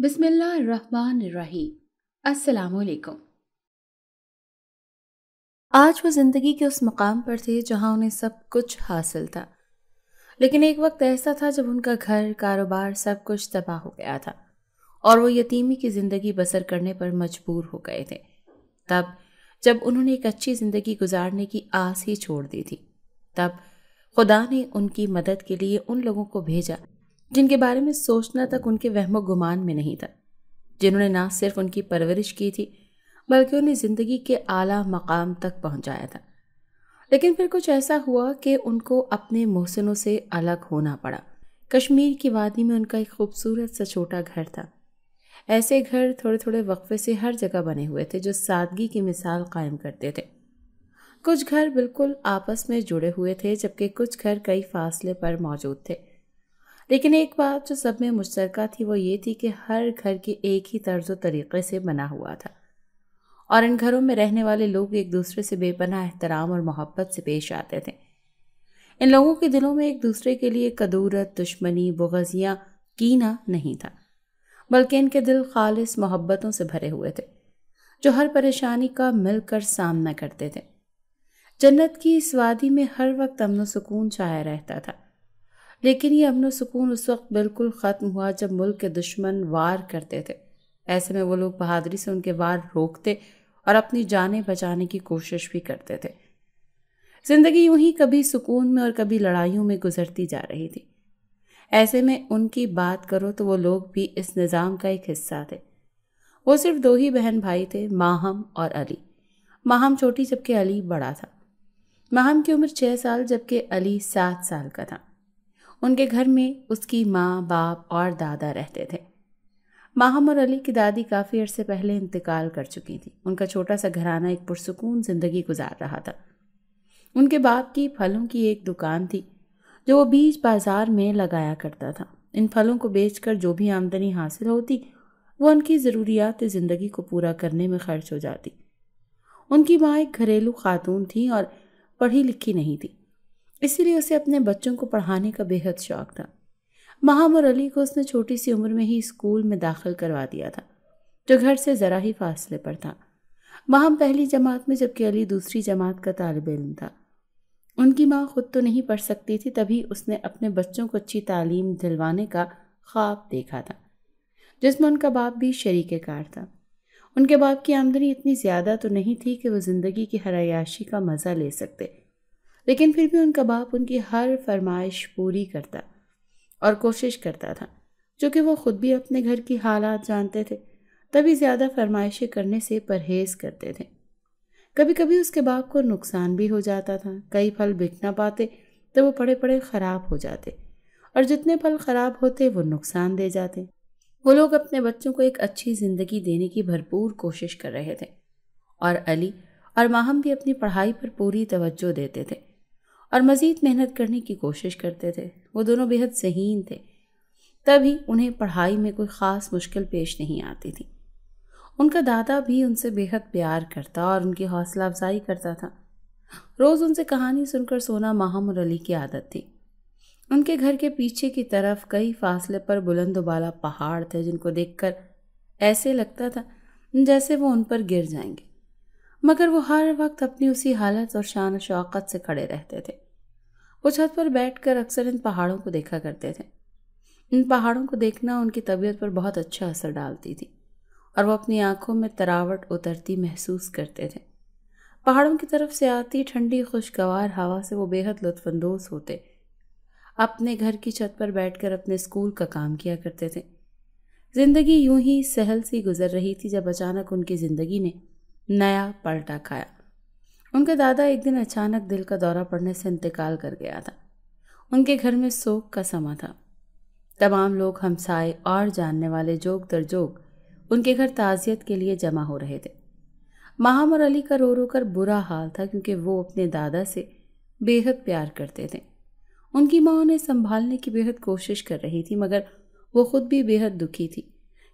बिस्मिल्लाम आज वो ज़िंदगी के उस मकाम पर थे जहां उन्हें सब कुछ हासिल था लेकिन एक वक्त ऐसा था जब उनका घर कारोबार सब कुछ तबाह हो गया था और वो यतीमी की ज़िंदगी बसर करने पर मजबूर हो गए थे तब जब उन्होंने एक अच्छी ज़िंदगी गुजारने की आस ही छोड़ दी थी तब खुदा ने उनकी मदद के लिए उन लोगों को भेजा जिनके बारे में सोचना तक उनके वहमो गुमान में नहीं था जिन्होंने ना सिर्फ उनकी परवरिश की थी बल्कि उन्हें ज़िंदगी के आला मकाम तक पहुंचाया था लेकिन फिर कुछ ऐसा हुआ कि उनको अपने मोहसिनों से अलग होना पड़ा कश्मीर की वादी में उनका एक खूबसूरत सा छोटा घर था ऐसे घर थोड़े थोड़े वक्फे से हर जगह बने हुए थे जो सादगी की मिसाल कायम करते थे कुछ घर बिल्कुल आपस में जुड़े हुए थे जबकि कुछ घर कई फासले पर मौजूद थे लेकिन एक बात जो सब में मुश्तरका थी वो ये थी कि हर घर के एक ही तर्ज तरीक़े से बना हुआ था और इन घरों में रहने वाले लोग एक दूसरे से बेपनाह एहतराम और मोहब्बत से पेश आते थे इन लोगों के दिलों में एक दूसरे के लिए कदूरत दुश्मनी बगजियाँ कीना नहीं था बल्कि इनके दिल खालिस मोहब्बतों से भरे हुए थे जो हर परेशानी का मिलकर सामना करते थे जन्नत की इस वादी में हर वक्त अमन सुकून छाया रहता था लेकिन ये अमन सुकून उस वक्त बिल्कुल ख़त्म हुआ जब मुल्क के दुश्मन वार करते थे ऐसे में वो लोग बहादुरी से उनके वार रोकते और अपनी जानें बचाने की कोशिश भी करते थे ज़िंदगी यूं ही कभी सुकून में और कभी लड़ाइयों में गुजरती जा रही थी ऐसे में उनकी बात करो तो वो लोग भी इस निज़ाम का एक हिस्सा थे वो सिर्फ दो ही बहन भाई थे माहम और अली माहम छोटी जबकि अली बड़ा था माहम की उम्र छः साल जबकि अली सात साल का था उनके घर में उसकी माँ बाप और दादा रहते थे माहम और अली की दादी काफ़ी अरसे पहले इंतकाल कर चुकी थी उनका छोटा सा घराना एक पुरसकून ज़िंदगी गुजार रहा था उनके बाप की फलों की एक दुकान थी जो वो बीज बाज़ार में लगाया करता था इन फलों को बेचकर जो भी आमदनी हासिल होती वो उनकी ज़रूरियात ज़िंदगी को पूरा करने में खर्च हो जाती उनकी माँ एक घरेलू खातून थी और पढ़ी लिखी नहीं थी इसीलिए उसे अपने बच्चों को पढ़ाने का बेहद शौक था महामर अली को उसने छोटी सी उम्र में ही स्कूल में दाखिल करवा दिया था जो घर से ज़रा ही फासले पर था माहम पहली जमात में जबकि अली दूसरी जमात का तालब इम था उनकी माँ खुद तो नहीं पढ़ सकती थी तभी उसने अपने बच्चों को अच्छी तालीम दिलवाने का ख्वाब देखा था जिसमें उनका बाप भी शरीक कार था उनके बाप की आमदनी इतनी ज़्यादा तो नहीं थी कि वो ज़िंदगी की हरायाशी का मज़ा ले सकते लेकिन फिर भी उनका बाप उनकी हर फरमाइश पूरी करता और कोशिश करता था जो कि वो खुद भी अपने घर की हालात जानते थे तभी ज़्यादा फरमाइशें करने से परहेज करते थे कभी कभी उसके बाप को नुकसान भी हो जाता था कई फल बिक ना पाते तो वो पड़े पड़े ख़राब हो जाते और जितने फल ख़राब होते वो नुकसान दे जाते वो लोग अपने बच्चों को एक अच्छी ज़िंदगी देने की भरपूर कोशिश कर रहे थे और अली और माहम भी अपनी पढ़ाई पर पूरी तवज्जो देते थे और मज़ीद मेहनत करने की कोशिश करते थे वो दोनों बेहद सहीन थे तभी उन्हें पढ़ाई में कोई ख़ास मुश्किल पेश नहीं आती थी उनका दादा भी उनसे बेहद प्यार करता और उनकी हौसला अफजाई करता था रोज़ उनसे कहानी सुनकर सोना माहम और अली की आदत थी उनके घर के पीछे की तरफ कई फासले पर बुलंद उबाला पहाड़ थे जिनको देखकर ऐसे लगता था जैसे वो उन पर गिर जाएंगे मगर वो हर वक्त अपनी उसी हालत और शान शौकत से खड़े रहते थे वो छत पर बैठकर अक्सर इन पहाड़ों को देखा करते थे इन पहाड़ों को देखना उनकी तबीयत पर बहुत अच्छा असर डालती थी और वो अपनी आंखों में तरावट उतरती महसूस करते थे पहाड़ों की तरफ से आती ठंडी खुशगवार हवा से वो बेहद लुत्फानंदोज होते अपने घर की छत पर बैठकर अपने स्कूल का काम किया करते थे ज़िंदगी यूं ही सहल सी गुजर रही थी जब अचानक उनकी ज़िंदगी ने नया पलटा खाया उनके दादा एक दिन अचानक दिल का दौरा पड़ने से इंतकाल कर गया था उनके घर में शोक का समा था तमाम लोग हमसाए और जानने वाले जोग दर जोग उनके घर ताज़ियत के लिए जमा हो रहे थे माहम और अली का रो रो कर बुरा हाल था क्योंकि वो अपने दादा से बेहद प्यार करते थे उनकी माँ उन्हें संभालने की बेहद कोशिश कर रही थी मगर वो खुद भी बेहद दुखी थी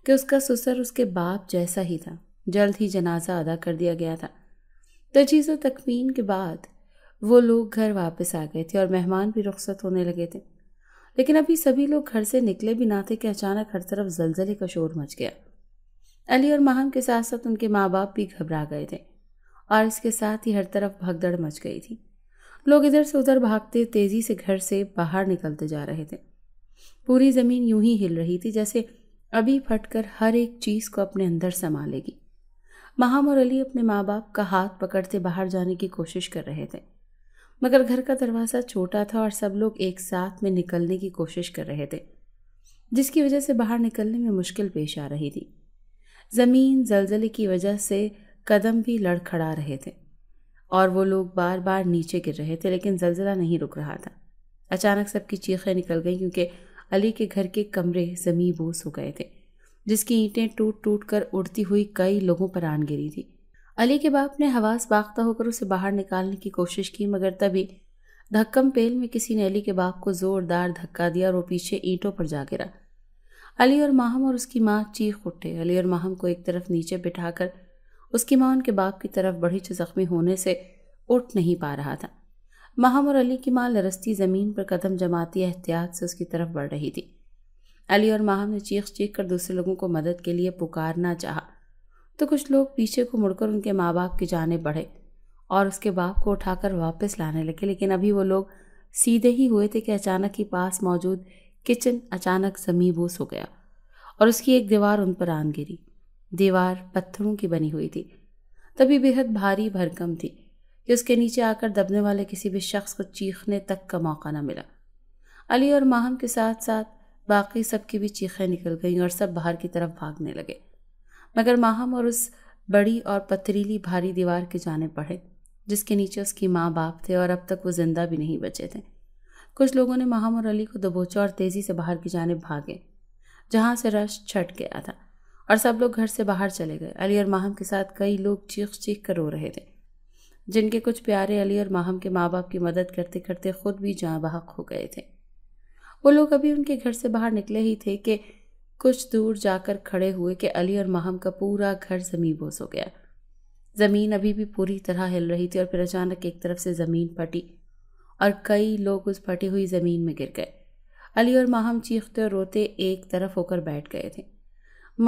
कि उसका ससुर उसके बाप जैसा ही था जल्द ही जनाजा अदा कर दिया गया था तजीज़ तकमीन के बाद वो लोग घर वापस आ गए थे और मेहमान भी रुख्सत होने लगे थे लेकिन अभी सभी लोग घर से निकले भी ना थे कि अचानक हर तरफ जलजले का शोर मच गया अली और माहम के साथ साथ उनके माँ बाप भी घबरा गए थे और इसके साथ ही हर तरफ भगदड़ मच गई थी लोग इधर से उधर भागते तेज़ी से घर से बाहर निकलते जा रहे थे पूरी ज़मीन यूं ही हिल रही थी जैसे अभी फटकर हर एक चीज़ को अपने अंदर समा लेगी महाम और अली अपने माँ बाप का हाथ पकड़ते बाहर जाने की कोशिश कर रहे थे मगर घर का दरवाज़ा छोटा था और सब लोग एक साथ में निकलने की कोशिश कर रहे थे जिसकी वजह से बाहर निकलने में मुश्किल पेश आ रही थी ज़मीन जलजले की वजह से कदम भी लड़खड़ा रहे थे और वो लोग बार बार नीचे गिर रहे थे लेकिन जलजला नहीं रुक रहा था अचानक सबकी चीखें निकल गई क्योंकि अली के घर के कमरे ज़मीबूस हो गए थे जिसकी ईंटें टूट टूट कर उड़ती हुई कई लोगों पर आन गिरी थी अली के बाप ने हवास बागता होकर उसे बाहर निकालने की कोशिश की मगर तभी धक्कम पेल में किसी ने अली के बाप को जोरदार धक्का दिया और वो पीछे ईंटों पर जा गिरा अली और माहम और उसकी माँ चीख उठे अली और माहम को एक तरफ नीचे बिठाकर उसकी माँ उनके बाप की तरफ बढ़ी जो तो जख्मी होने से उठ नहीं पा रहा था माहम और अली की माँ लरस्ती ज़मीन पर कदम जमाती एहतियात से उसकी तरफ बढ़ रही थी अली और माहम ने चीख चीख कर दूसरे लोगों को मदद के लिए पुकारना चाहा तो कुछ लोग पीछे को मुड़कर उनके माँ बाप की जाने बढ़े और उसके बाप को उठाकर वापस लाने लगे लेकिन अभी वो लोग सीधे ही हुए थे कि अचानक ही पास मौजूद किचन अचानक जमीबूस हो गया और उसकी एक दीवार उन पर आन गिरी दीवार पत्थरों की बनी हुई थी तभी बेहद भारी भरकम थी कि उसके नीचे आकर दबने वाले किसी भी शख्स को चीखने तक का मौका न मिला अली और माहम के साथ साथ बाकी सबकी भी चीखें निकल गईं और सब बाहर की तरफ भागने लगे मगर माहम और उस बड़ी और पथरीली भारी दीवार के जाने पड़े जिसके नीचे उसकी माँ बाप थे और अब तक वो जिंदा भी नहीं बचे थे कुछ लोगों ने माहम और अली को दबोचा और तेज़ी से बाहर की जाने भागे जहाँ से रश छट गया था और सब लोग घर से बाहर चले गए अली और माहम के साथ कई लोग चीख चीख कर रो रहे थे जिनके कुछ प्यारे अली और माहम के माँ बाप की मदद करते करते खुद भी जहाँ बहक हो गए थे वो लोग अभी उनके घर से बाहर निकले ही थे कि कुछ दूर जाकर खड़े हुए कि अली और माहम का पूरा घर जमी बोस हो गया ज़मीन अभी भी पूरी तरह हिल रही थी और फिर अचानक एक तरफ से ज़मीन फटी और कई लोग उस फटी हुई ज़मीन में गिर गए अली और माहम चीखते और रोते एक तरफ होकर बैठ गए थे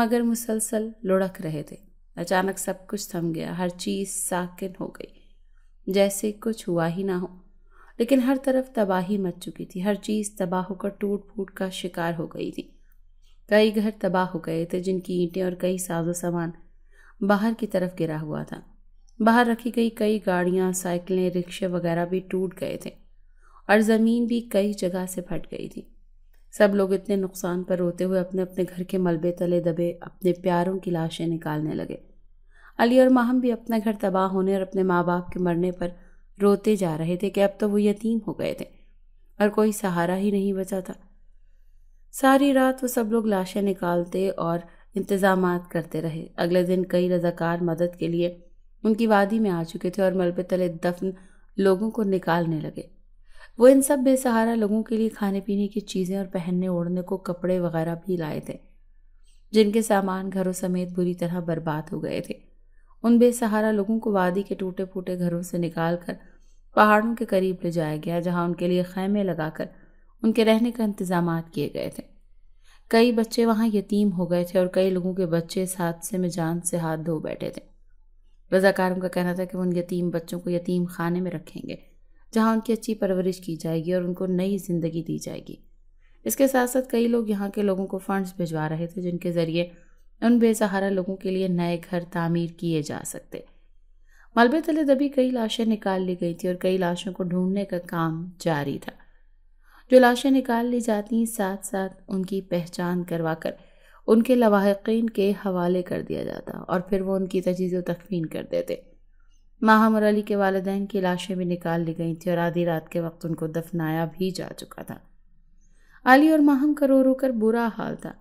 मगर मुसलसल लुढ़क रहे थे अचानक सब कुछ थम गया हर चीज़ साकिन हो गई जैसे कुछ हुआ ही ना हो लेकिन हर तरफ तबाही मच चुकी थी हर चीज़ तबाह होकर टूट फूट का शिकार हो गई थी कई घर तबाह हो गए थे जिनकी ईंटें और कई साजो सामान बाहर की तरफ गिरा हुआ था बाहर रखी गई कई गाड़ियाँ साइकिलें रिक्शे वगैरह भी टूट गए थे और ज़मीन भी कई जगह से फट गई थी सब लोग इतने नुकसान पर रोते हुए अपने अपने घर के मलबे तले दबे अपने प्यारों की लाशें निकालने लगे अली और माहम भी अपना घर तबाह होने और अपने माँ बाप के मरने पर रोते जा रहे थे कि अब तो वो यतीम हो गए थे और कोई सहारा ही नहीं बचा था सारी रात वो सब लोग लाशें निकालते और इंतज़ाम करते रहे अगले दिन कई रजाकार मदद के लिए उनकी वादी में आ चुके थे और मलबे तले दफन लोगों को निकालने लगे वो इन सब बेसहारा लोगों के लिए खाने पीने की चीज़ें और पहनने ओढ़ने को कपड़े वगैरह भी लाए थे जिनके सामान घरों समेत बुरी तरह बर्बाद हो गए थे उन बेसहारा लोगों को वादी के टूटे फूटे घरों से निकाल कर पहाड़ों के करीब ले जाया गया जहाँ उनके लिए खैमे लगाकर उनके रहने का इंतजाम किए गए थे कई बच्चे वहाँ यतीम हो गए थे और कई लोगों के बच्चे इस हादसे में जान से हाथ धो बैठे थे रजाकारों का कहना था कि उन यतीम बच्चों को यतीम खाने में रखेंगे जहाँ उनकी अच्छी परवरिश की जाएगी और उनको नई ज़िंदगी दी जाएगी इसके साथ साथ कई लोग यहाँ के लोगों को फंड्स भिजवा रहे थे जिनके ज़रिए उन बेसहारा लोगों के लिए नए घर तामीर किए जा सकते मलबे तले दबी कई लाशें निकाल ली गई थी और कई लाशों को ढूंढने का काम जारी था जो लाशें निकाल ली जाती साथ साथ उनकी पहचान करवा कर उनके लवाकिन के हवाले कर दिया जाता और फिर वो उनकी तजीज़ तकफीन कर देते माहमर अली के वालदेन की लाशें भी निकाल ली गई थी और आधी रात के वक्त उनको दफनाया भी जा चुका था अली और माहम का रो रो कर बुरा हाल था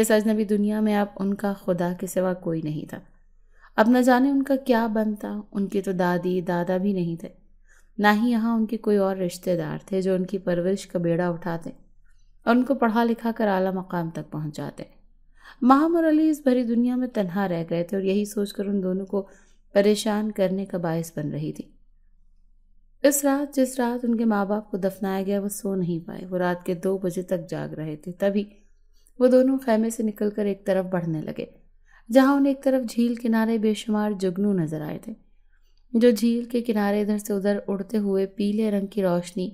इस अजनबी दुनिया में आप उनका खुदा के सिवा कोई नहीं था अब न जाने उनका क्या बनता उनके तो दादी दादा भी नहीं थे ना ही यहाँ उनके कोई और रिश्तेदार थे जो उनकी परवरिश का बेड़ा उठाते और उनको पढ़ा लिखा कर आला मकाम तक पहुँचाते महाम और अली इस भरी दुनिया में तनहा रह गए थे और यही सोचकर उन दोनों को परेशान करने का बायस बन रही थी इस रात जिस रात उनके माँ बाप को दफनाया गया वो सो नहीं पाए वो रात के दो बजे तक जाग रहे थे तभी वो दोनों खैमे से निकलकर एक तरफ बढ़ने लगे जहाँ उन्हें एक तरफ झील किनारे बेशुमार जुगनू नजर आए थे जो झील के किनारे इधर से उधर उड़ते हुए पीले रंग की रोशनी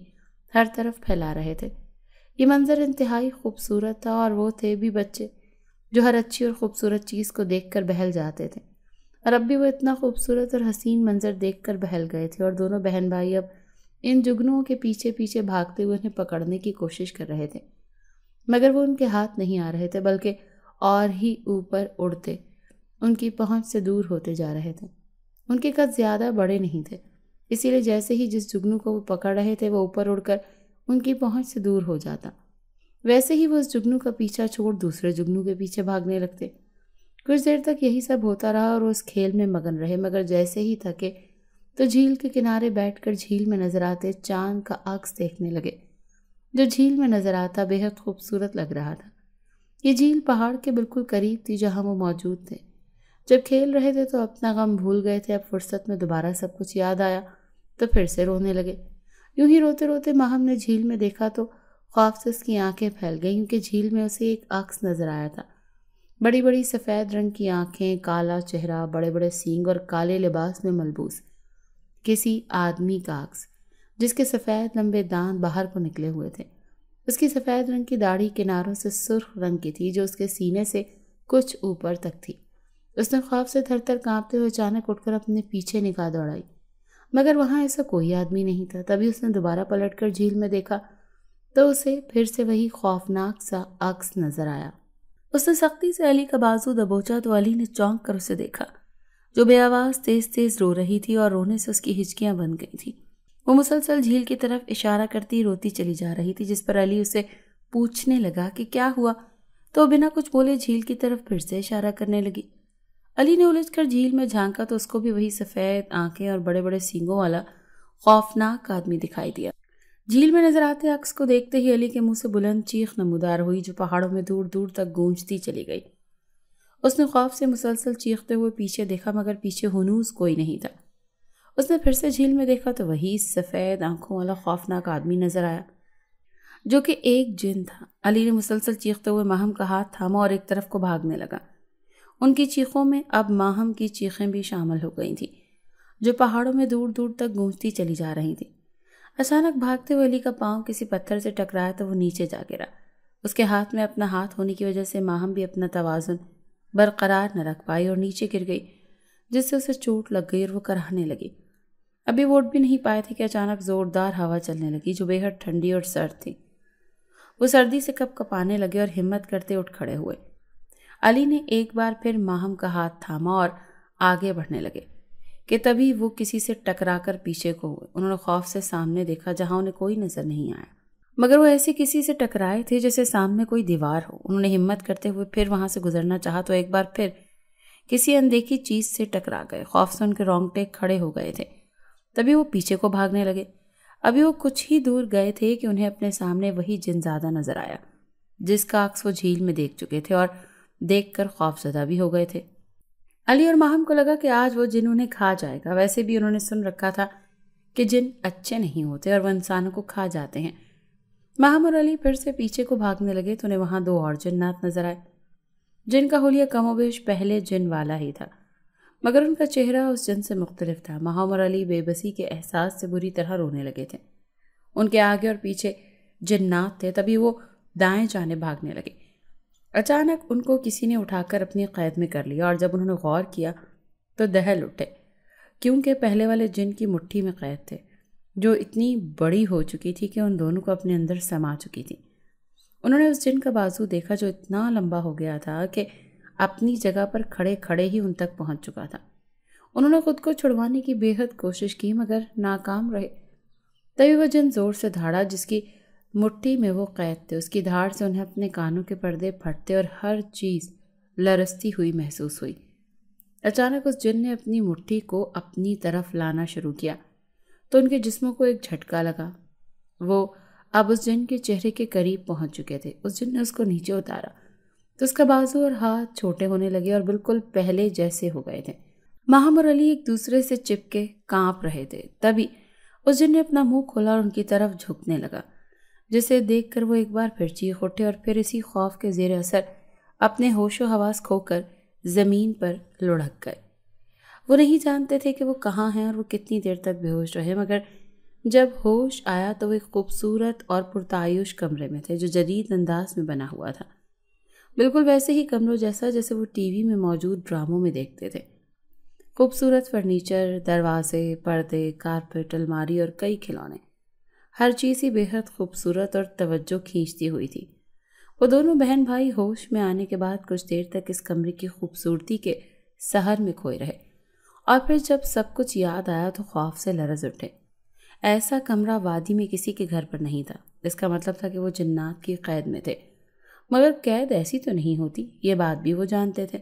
हर तरफ फैला रहे थे ये मंज़र इंतहाई खूबसूरत था और वो थे भी बच्चे जो हर अच्छी और ख़ूबसूरत चीज़ को देख कर बहल जाते थे और अब भी वो इतना खूबसूरत और हसीन मंज़र देख कर बहल गए थे और दोनों बहन भाई अब इन जुगनुओं के पीछे पीछे भागते हुए उन्हें पकड़ने की कोशिश कर रहे थे मगर वो उनके हाथ नहीं आ रहे थे बल्कि और ही ऊपर उड़ते उनकी पहुंच से दूर होते जा रहे थे उनके कद ज़्यादा बड़े नहीं थे इसीलिए जैसे ही जिस जुगनू को वो पकड़ रहे थे वो ऊपर उड़कर उनकी पहुंच से दूर हो जाता वैसे ही वो उस जुगनू का पीछा छोड़ दूसरे जुगनू के पीछे भागने लगते कुछ देर तक यही सब होता रहा और उस खेल में मगन रहे मगर जैसे ही थके तो झील के किनारे बैठकर झील में नजर आते चांद का अक्स देखने लगे जो झील में नज़र आता बेहद खूबसूरत लग रहा था ये झील पहाड़ के बिल्कुल करीब थी जहाँ वो मौजूद थे जब खेल रहे थे तो अपना गम भूल गए थे अब फुर्सत में दोबारा सब कुछ याद आया तो फिर से रोने लगे यूं ही रोते रोते माहम ने झील में देखा तो खौफ से उसकी आंखें फैल गईं क्योंकि झील में उसे एक अक्स नज़र आया था बड़ी बड़ी सफ़ेद रंग की आंखें काला चेहरा बड़े बड़े सींग और काले लिबास में मलबूस किसी आदमी का अक्स जिसके सफ़ेद लंबे दांत बाहर को निकले हुए थे उसकी सफ़ेद रंग की दाढ़ी किनारों से सुर्ख रंग की थी जो उसके सीने से कुछ ऊपर तक थी उसने ख्वाब से थर थर काँपते हुए अचानक उठकर अपने पीछे निकाह दौड़ाई मगर वहाँ ऐसा कोई आदमी नहीं था तभी उसने दोबारा पलट झील में देखा तो उसे फिर से वही खौफनाक सा अक्स नजर आया उसने सख्ती से अली का बाजू दबोचा तो अली ने चौंक कर उसे देखा जो बेआवाज़ तेज़ तेज़ रो रही थी और रोने से उसकी हिचकियाँ बन गई थी वो मुसलसल झील की तरफ इशारा करती रोती चली जा रही थी जिस पर अली उसे पूछने लगा कि क्या हुआ तो बिना कुछ बोले झील की तरफ फिर से इशारा करने लगी अली ने उलझ कर झील में झांका तो उसको भी वही सफ़ेद आंखें और बड़े बड़े सींगों वाला खौफनाक आदमी दिखाई दिया झील में नजर आते अक्स को देखते ही अली के मुंह से बुलंद चीख नमूदार हुई जो पहाड़ों में दूर दूर तक गूंजती चली गई उसने खौफ से मुसलसल चीखते हुए पीछे देखा मगर पीछे हनूस कोई नहीं था उसने फिर से झील में देखा तो वही सफ़ेद आंखों वाला खौफनाक आदमी नज़र आया जो कि एक जिन था अली ने मुसलसल चीखते हुए माहम का हाथ थामा और एक तरफ को भागने लगा उनकी चीखों में अब माहम की चीखें भी शामिल हो गई थीं जो पहाड़ों में दूर दूर तक गूंजती चली जा रही थी अचानक भागते हुए अली का पाँव किसी पत्थर से टकराया तो वो नीचे जा गिरा उसके हाथ में अपना हाथ होने की वजह से माहम भी अपना तोज़ुन बरकरार न रख पाई और नीचे गिर गई जिससे उसे चोट लग गई और वो कराहने लगी अभी वोट भी नहीं पाए थे कि अचानक ज़ोरदार हवा चलने लगी जो बेहद ठंडी और सर्द थी वो सर्दी से कप कपाने लगे और हिम्मत करते उठ खड़े हुए अली ने एक बार फिर माहम का हाथ थामा और आगे बढ़ने लगे कि तभी वो किसी से टकराकर पीछे को हुए उन्होंने खौफ से सामने देखा जहां उन्हें कोई नज़र नहीं आया मगर वो ऐसे किसी से टकराए थे जैसे सामने कोई दीवार हो उन्होंने हिम्मत करते हुए फिर वहां से गुजरना चाहा तो एक बार फिर किसी अनदेखी चीज़ से टकरा गए खौफ से उनके रोंगटे खड़े हो गए थे तभी वो पीछे को भागने लगे अभी वो कुछ ही दूर गए थे कि उन्हें अपने सामने वही जिन ज़्यादा नजर आया जिसका अक्स वो झील में देख चुके थे और देख कर खौफजदा भी हो गए थे अली और माहम को लगा कि आज वो जिन उन्हें खा जाएगा वैसे भी उन्होंने सुन रखा था कि जिन अच्छे नहीं होते और वह इंसानों को खा जाते हैं माहम और अली फिर से पीछे को भागने लगे तो उन्हें वहाँ दो और जिन्नात नजर आए जिनका होलिया कमोबेश पहले जिन वाला ही था मगर उनका चेहरा उस जन से मुख्तलिफ था महामर अली बेबसी के एहसास से बुरी तरह रोने लगे थे उनके आगे और पीछे जन्नात थे तभी वो दाएं जाने भागने लगे अचानक उनको किसी ने उठाकर अपनी कैद में कर लिया और जब उन्होंने गौर किया तो दहल उठे क्योंकि पहले वाले जिन की मुट्ठी में कैद थे जो इतनी बड़ी हो चुकी थी कि उन दोनों को अपने अंदर समा चुकी थी उन्होंने उस जिन का बाजू देखा जो इतना लंबा हो गया था कि अपनी जगह पर खड़े खड़े ही उन तक पहुंच चुका था उन्होंने खुद को छुड़वाने की बेहद कोशिश की मगर नाकाम रहे तभी वह जन जोर से धाड़ा जिसकी मुट्ठी में वो कैद थे उसकी धाड़ से उन्हें अपने कानों के पर्दे फटते और हर चीज़ लरसती हुई महसूस हुई अचानक उस जिन ने अपनी मुट्ठी को अपनी तरफ लाना शुरू किया तो उनके जिस्मों को एक झटका लगा वो अब उस जिन के चेहरे के करीब पहुंच चुके थे उस जिन ने उसको नीचे उतारा तो उसका बाजू और हाथ छोटे होने लगे और बिल्कुल पहले जैसे हो गए थे माहम और अली एक दूसरे से चिपके कांप रहे थे तभी उस जिन ने अपना मुंह खोला और उनकी तरफ झुकने लगा जिसे देखकर वो एक बार फिर चीख उठे और फिर इसी खौफ के जेर असर अपने होशो हवास खोकर ज़मीन पर लुढ़क गए वो नहीं जानते थे कि वो कहाँ हैं और वो कितनी देर तक बेहोश रहे मगर जब होश आया तो वो एक खूबसूरत और पुरतायुश कमरे में थे जो जदीद अंदाज में बना हुआ था बिल्कुल वैसे ही कमरों जैसा जैसे वो टीवी में मौजूद ड्रामों में देखते थे खूबसूरत फर्नीचर दरवाजे पर्दे कारपेट अलमारी और कई खिलौने हर चीज़ ही बेहद खूबसूरत और तवज्जो खींचती हुई थी वो दोनों बहन भाई होश में आने के बाद कुछ देर तक इस कमरे की खूबसूरती के सहर में खोए रहे और फिर जब सब कुछ याद आया तो खौफ से लरज उठे ऐसा कमरा वादी में किसी के घर पर नहीं था इसका मतलब था कि वो जन्नात की कैद में थे मगर कैद ऐसी तो नहीं होती ये बात भी वो जानते थे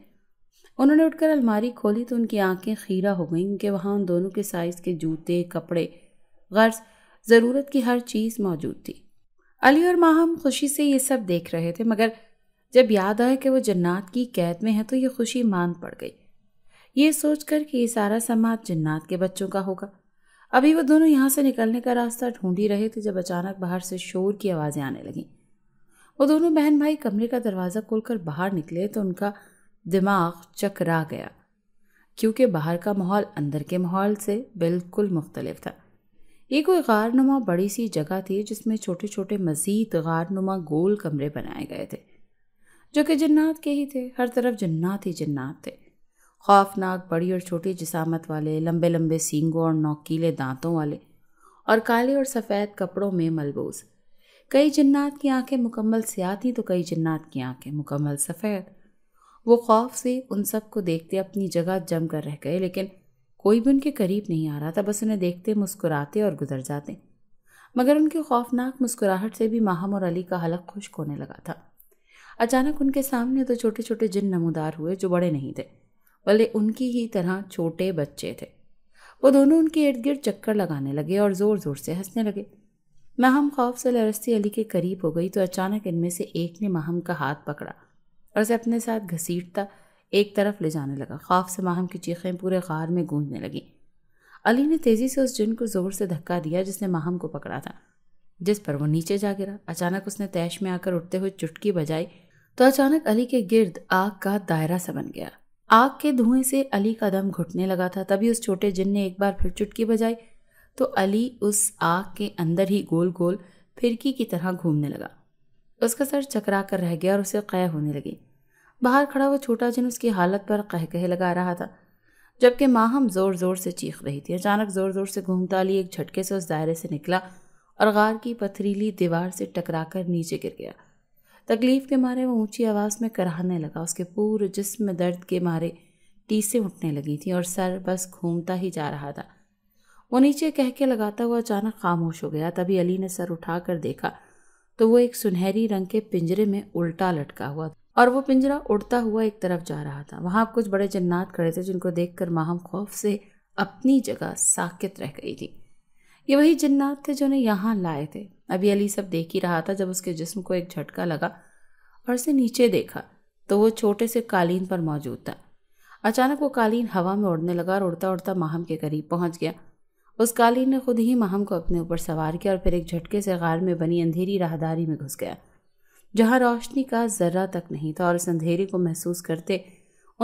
उन्होंने उठकर अलमारी खोली तो उनकी आंखें खीरा हो गईं कि वहाँ उन दोनों के साइज़ के जूते कपड़े गर्ज ज़रूरत की हर चीज़ मौजूद थी अली और माहम खुशी से ये सब देख रहे थे मगर जब याद आया कि वो जन्नात की कैद में है तो ये खुशी मान पड़ गई ये सोच कर कि ये सारा समाज जन्नात के बच्चों का होगा अभी वो दोनों यहाँ से निकलने का रास्ता ढूंढी रहे थे जब अचानक बाहर से शोर की आवाज़ें आने लगीं वो दोनों बहन भाई कमरे का दरवाज़ा खोलकर बाहर निकले तो उनका दिमाग चकरा गया क्योंकि बाहर का माहौल अंदर के माहौल से बिल्कुल मुख्तलिफ था ये कोई गारनुमा बड़ी सी जगह थी जिसमें छोटे छोटे मज़ीद गारनुमा गोल कमरे बनाए गए थे जो कि जन्नात के ही थे हर तरफ जन्नात ही जन्नात थे खौफनाक बड़ी और छोटी जिसामत वाले लंबे लंबे सींगों और नौकीले दांतों वाले और काले और सफ़ेद कपड़ों में मलबूस कई जन्नात की आंखें मुकम्मल स्याह थी तो कई जन्नात की आंखें मुकम्मल सफ़ेद वो खौफ से उन सब को देखते अपनी जगह जम कर रह गए लेकिन कोई भी उनके करीब नहीं आ रहा था बस उन्हें देखते मुस्कुराते और गुजर जाते मगर उनकी खौफनाक मुस्कुराहट से भी माहम और अली का हलक खुश्क होने लगा था अचानक उनके सामने तो छोटे छोटे जिन नमोदार हुए जो बड़े नहीं थे भले उनकी ही तरह छोटे बच्चे थे वो दोनों उनके इर्द गिर्द चक्कर लगाने लगे और ज़ोर ज़ोर से हंसने लगे महम खौफ से लरस्ती अली के करीब हो गई तो अचानक इनमें से एक ने महम का हाथ पकड़ा और उसे अपने साथ घसीटता एक तरफ ले जाने लगा खौफ से माहम की चीखें पूरे गार में गूंजने लगीं अली ने तेज़ी से उस जिन को ज़ोर से धक्का दिया जिसने माहम को पकड़ा था जिस पर वो नीचे जा गिरा अचानक उसने तैश में आकर उठते हुए चुटकी बजाई तो अचानक अली के गिर्द आग का दायरा सा बन गया आग के धुएं से अली का दम घुटने लगा था तभी उस छोटे जिन ने एक बार फिर चुटकी बजाई तो अली उस आग के अंदर ही गोल गोल फिरकी की तरह घूमने लगा उसका सर चकरा कर रह गया और उसे क़ह होने लगी बाहर खड़ा वो छोटा जिन उसकी हालत पर कह कहे लगा रहा था जबकि माँ हम ज़ोर ज़ोर से चीख रही थी अचानक ज़ोर ज़ोर से घूमता अली एक झटके से उस दायरे से निकला और गार की पथरीली दीवार से टकरा कर नीचे गिर गया तकलीफ़ के मारे वो ऊंची आवाज़ में कराहने लगा उसके पूरे जिस्म में दर्द के मारे टीसें उठने लगी थी और सर बस घूमता ही जा रहा था वो नीचे कह के लगाता हुआ अचानक खामोश हो गया तभी अली ने सर उठा कर देखा तो वो एक सुनहरी रंग के पिंजरे में उल्टा लटका हुआ और वो पिंजरा उड़ता हुआ एक तरफ जा रहा था वहाँ कुछ बड़े जन्नात खड़े थे जिनको देखकर माहम खौफ से अपनी जगह साकित रह गई थी ये वही जन्नात थे जो उन्हें यहाँ लाए थे अभी अली सब देख ही रहा था जब उसके जिस्म को एक झटका लगा और उसे नीचे देखा तो वो छोटे से कालीन पर मौजूद था अचानक वो कालीन हवा में उड़ने लगा और उड़ता उड़ता माहम के करीब पहुँच गया उस कालीन ने खुद ही महम को अपने ऊपर सवार किया और फिर एक झटके से गार में बनी अंधेरी राहदारी में घुस गया जहाँ रोशनी का ज़र्रा तक नहीं था और इस अंधेरे को महसूस करते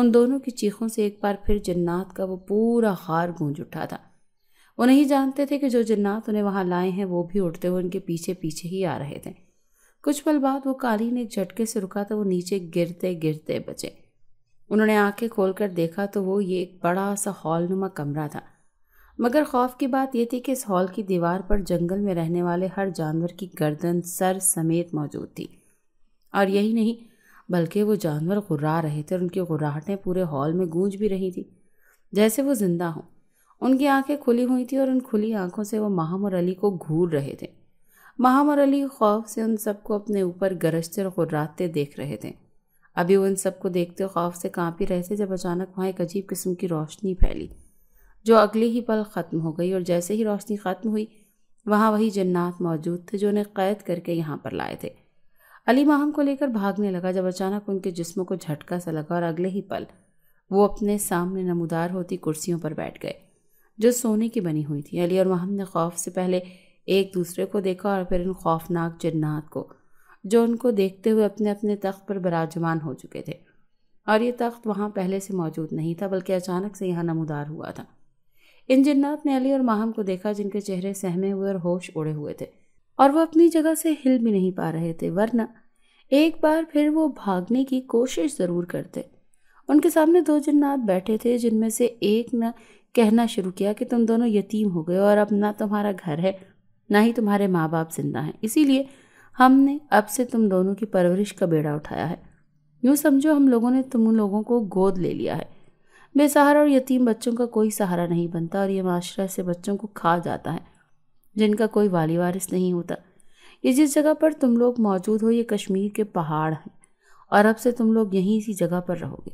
उन दोनों की चीखों से एक बार फिर जन्नात का वो पूरा हार गूंज उठा था वो नहीं जानते थे कि जो जन्नात उन्हें वहाँ लाए हैं वो भी उठते हुए उनके पीछे पीछे ही आ रहे थे कुछ पल बाद वो कालीन एक झटके से रुका तो वो नीचे गिरते गिरते बचे उन्होंने आंखें खोलकर देखा तो वो ये एक बड़ा सा हॉलनुमा कमरा था मगर खौफ की बात यह थी कि इस हॉल की दीवार पर जंगल में रहने वाले हर जानवर की गर्दन सर समेत मौजूद थी और यही नहीं बल्कि वो जानवर गुर्रा रहे थे और उनकी गुर्राहटें पूरे हॉल में गूंज भी रही थी जैसे वो जिंदा हों उनकी आंखें खुली हुई थी और उन खुली आंखों से वो माहम और अली को घूर रहे थे माहम और अली खौफ से उन सबको अपने ऊपर गरजते और गुर्राते देख रहे थे अभी वो इन सबको देखते खौफ से कांप ही रहे थे जब अचानक वहाँ एक अजीब किस्म की रोशनी फैली जो अगले ही पल ख़त्म हो गई और जैसे ही रोशनी ख़त्म हुई वहाँ वही जन्नात मौजूद थे जो उन्हें कैद करके यहाँ पर लाए थे अली माहम को लेकर भागने लगा जब अचानक उनके जिस्म को झटका सा लगा और अगले ही पल वो अपने सामने नमदार होती कुर्सियों पर बैठ गए जो सोने की बनी हुई थी अली और माहम ने खौफ से पहले एक दूसरे को देखा और फिर उन खौफनाक जन्नात को जो उनको देखते हुए अपने अपने तख्त पर बराजमान हो चुके थे और ये तख्त वहाँ पहले से मौजूद नहीं था बल्कि अचानक से यहाँ नमदार हुआ था इन जिन्नात ने अली और माहम को देखा जिनके चेहरे सहमे हुए और होश उड़े हुए थे और वो अपनी जगह से हिल भी नहीं पा रहे थे वरना एक बार फिर वो भागने की कोशिश ज़रूर करते उनके सामने दो जन्नात बैठे थे जिनमें से एक न कहना शुरू किया कि तुम दोनों यतीम हो गए और अब ना तुम्हारा घर है ना ही तुम्हारे माँ बाप जिंदा हैं इसीलिए हमने अब से तुम दोनों की परवरिश का बेड़ा उठाया है यूँ समझो हम लोगों ने तुम लोगों को गोद ले लिया है बेसहारा और यतीम बच्चों का कोई सहारा नहीं बनता और ये माशरा ऐसे बच्चों को खा जाता है जिनका कोई वाली वारिस नहीं होता ये जिस जगह पर तुम लोग मौजूद हो ये कश्मीर के पहाड़ हैं और अब से तुम लोग यहीं इसी जगह पर रहोगे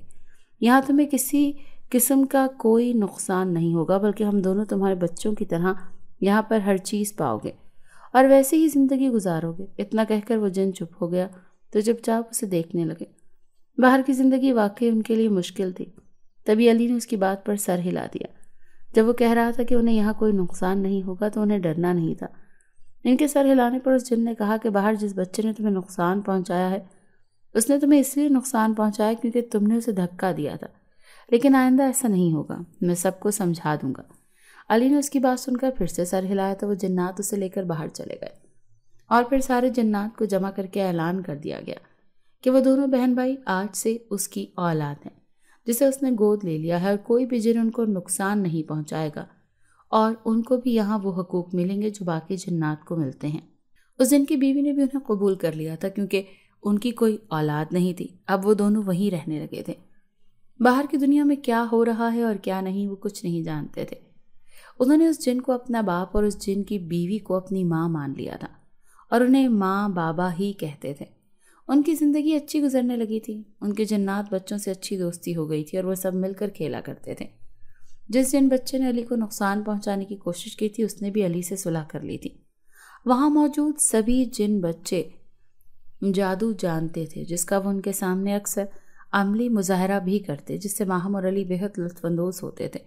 यहाँ तुम्हें किसी किस्म का कोई नुकसान नहीं होगा बल्कि हम दोनों तुम्हारे बच्चों की तरह यहाँ पर हर चीज़ पाओगे और वैसे ही ज़िंदगी गुजारोगे इतना कहकर वो जिन चुप हो गया तो चुपचाप उसे देखने लगे बाहर की ज़िंदगी वाकई उनके लिए मुश्किल थी तभी अली ने उसकी बात पर सर हिला दिया जब वो कह रहा था कि उन्हें यहाँ कोई नुकसान नहीं होगा तो उन्हें डरना नहीं था इनके सर हिलाने पर उस जिन ने कहा कि बाहर जिस बच्चे ने तुम्हें नुकसान पहुँचाया है उसने तुम्हें इसलिए नुकसान पहुँचाया क्योंकि तुमने उसे धक्का दिया था लेकिन आइंदा ऐसा नहीं होगा मैं सबको समझा दूंगा अली ने उसकी बात सुनकर फिर से सर हिलाया तो वो जन्नात उसे लेकर बाहर चले गए और फिर सारे जन्नात को जमा करके ऐलान कर दिया गया कि वह दोनों बहन भाई आज से उसकी औलाद हैं जिसे उसने गोद ले लिया है और कोई भी जिन उनको नुकसान नहीं पहुंचाएगा और उनको भी यहाँ वो हकूक़ मिलेंगे जो बाकी जन्नात को मिलते हैं उस दिन की बीवी ने भी उन्हें कबूल कर लिया था क्योंकि उनकी कोई औलाद नहीं थी अब वो दोनों वहीं रहने लगे थे बाहर की दुनिया में क्या हो रहा है और क्या नहीं वो कुछ नहीं जानते थे उन्होंने उस जिन को अपना बाप और उस जिन की बीवी को अपनी माँ मान लिया था और उन्हें माँ बाबा ही कहते थे उनकी ज़िंदगी अच्छी गुजरने लगी थी उनके जन्नात बच्चों से अच्छी दोस्ती हो गई थी और वह सब मिलकर खेला करते थे जिस दिन बच्चे ने अली को नुकसान पहुंचाने की कोशिश की थी उसने भी अली से सुलह कर ली थी वहाँ मौजूद सभी जिन बच्चे जादू जानते थे जिसका वो उनके सामने अक्सर अमली मुजाहरा भी करते जिससे माहम और अली बेहद लुफानंदोज़ होते थे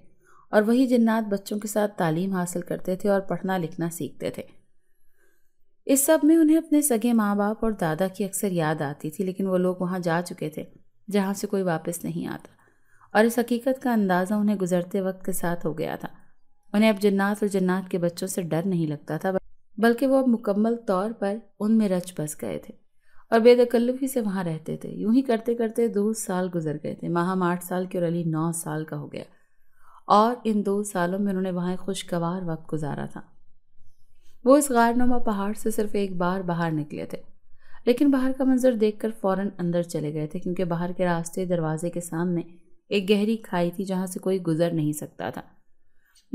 और वही जन्नात बच्चों के साथ तालीम हासिल करते थे और पढ़ना लिखना सीखते थे इस सब में उन्हें अपने सगे माँ बाप और दादा की अक्सर याद आती थी लेकिन वो लोग वहाँ जा चुके थे जहाँ से कोई वापस नहीं आता और इस हकीकत का अंदाज़ा उन्हें गुजरते वक्त के साथ हो गया था उन्हें अब जन्नात और जन्नात के बच्चों से डर नहीं लगता था बल्कि वो अब मुकम्मल तौर पर उनमें रच बस गए थे और बेदकल्लुफ़ी से वहाँ रहते थे यूं ही करते करते दो साल गुजर गए थे माहम आठ साल के और अली नौ साल का हो गया और इन दो सालों में उन्होंने वहाँ एक खुशगवार वक्त गुजारा था वो इस गारनुमा पहाड़ से सिर्फ एक बार बाहर निकले थे लेकिन बाहर का मंजर देखकर फौरन अंदर चले गए थे क्योंकि बाहर के रास्ते दरवाजे के सामने एक गहरी खाई थी जहाँ से कोई गुजर नहीं सकता था